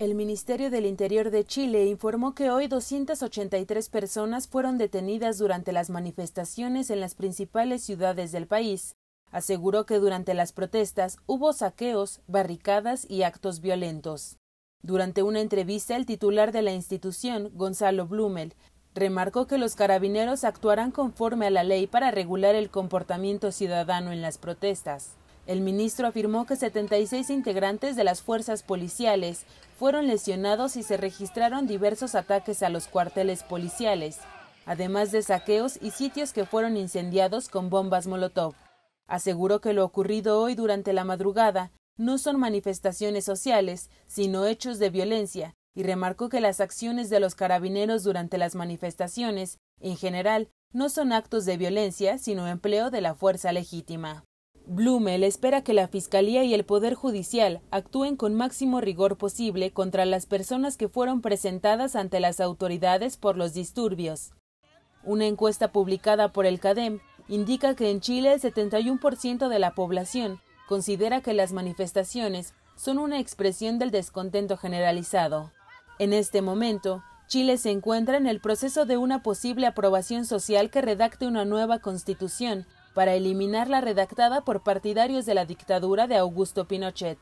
El Ministerio del Interior de Chile informó que hoy 283 personas fueron detenidas durante las manifestaciones en las principales ciudades del país. Aseguró que durante las protestas hubo saqueos, barricadas y actos violentos. Durante una entrevista, el titular de la institución, Gonzalo Blumel, remarcó que los carabineros actuarán conforme a la ley para regular el comportamiento ciudadano en las protestas. El ministro afirmó que 76 integrantes de las fuerzas policiales fueron lesionados y se registraron diversos ataques a los cuarteles policiales, además de saqueos y sitios que fueron incendiados con bombas Molotov. Aseguró que lo ocurrido hoy durante la madrugada no son manifestaciones sociales, sino hechos de violencia, y remarcó que las acciones de los carabineros durante las manifestaciones, en general, no son actos de violencia, sino empleo de la fuerza legítima. Blumel espera que la Fiscalía y el Poder Judicial actúen con máximo rigor posible contra las personas que fueron presentadas ante las autoridades por los disturbios. Una encuesta publicada por el CADEM indica que en Chile el 71% de la población considera que las manifestaciones son una expresión del descontento generalizado. En este momento, Chile se encuentra en el proceso de una posible aprobación social que redacte una nueva constitución para eliminar la redactada por partidarios de la dictadura de Augusto Pinochet.